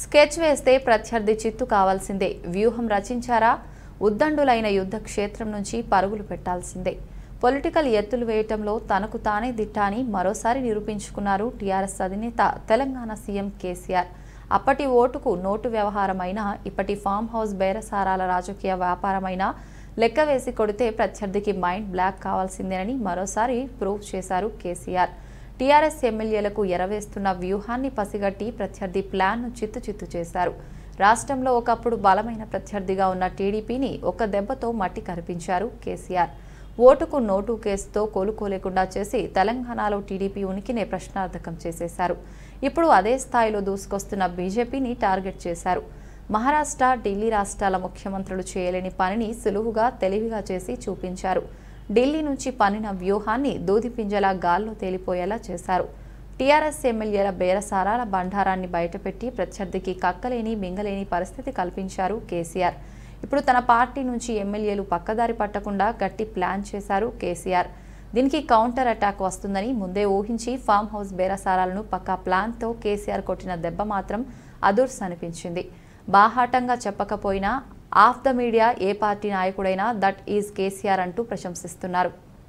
sketch వేస్తే ప్రత్యర్థి చిత్తు కావాల్సిందే వ్యూహం రచించారా ఉద్దండులైన యుద్ధ క్షేత్రం నుంచి పరుగులు పెట్టాల్సిందే పొలిటికల్ ఎత్తులు వేయటంలో తనకు తానే దిట్టాని మరోసారి నిరూపించుకున్నారు టీఆర్ఎస్ అధినేత తెలంగాణ సీఎం కేసీఆర్ అప్పటి ఓటుకు నోటు వ్యవహారమైన ఇప్పటి ఫామ్ హౌస్ బేరసారాల రాజకీయ వ్యాపారమైన లెక్క వేసి కొడితే ప్రత్యర్థికి మైండ్ బ్లాక్ కావాల్సిందేనని మరోసారి ప్రూవ్ చేశారు కేసీఆర్ టీఆర్ఎస్ ఎమ్మెల్యేలకు ఎరవేస్తున్న వ్యూహాన్ని పసిగట్టి ప్రత్యర్థి ప్లాన్ను చిత్తు చిత్తు చేశారు రాష్ట్రంలో ఒకప్పుడు బలమైన ప్రత్యర్థిగా ఉన్న టీడీపీని ఒక దెబ్బతో మట్టి కనిపించారు కేసీఆర్ ఓటుకు నోటు కేసుతో కోలుకోలేకుండా చేసి తెలంగాణలో టీడీపీ ఉనికినే ప్రశ్నార్థకం చేసేశారు ఇప్పుడు అదే స్థాయిలో దూసుకొస్తున్న బీజేపీని టార్గెట్ చేశారు మహారాష్ట్ర ఢిల్లీ రాష్ట్రాల ముఖ్యమంత్రులు చేయలేని పనిని సులువుగా తెలివిగా చేసి చూపించారు ఢిల్లీ నుంచి పన్నిన వ్యూహాన్ని దూదిపింజలా గాల్లో తేలిపోయేలా చేశారు టీఆర్ఎస్ ఎమ్మెల్యేల బేరసారాల బండారాన్ని బయటపెట్టి ప్రత్యర్థికి కక్కలేని మింగలేని పరిస్థితి కల్పించారు కేసీఆర్ ఇప్పుడు తన పార్టీ నుంచి ఎమ్మెల్యేలు పక్కదారి పట్టకుండా గట్టి ప్లాన్ చేశారు కేసీఆర్ దీనికి కౌంటర్ అటాక్ వస్తుందని ముందే ఊహించి ఫామ్ హౌస్ బేరసారాలను పక్కా ప్లాన్తో కేసీఆర్ కొట్టిన దెబ్బ మాత్రం అదుర్స్ అనిపించింది బాహాటంగా చెప్పకపోయినా ఆఫ్ ద మీడియా ఏ పార్టీ నాయకుడైనా దట్ ఈజ్ కేసీఆర్ అంటూ ప్రశంసిస్తున్నారు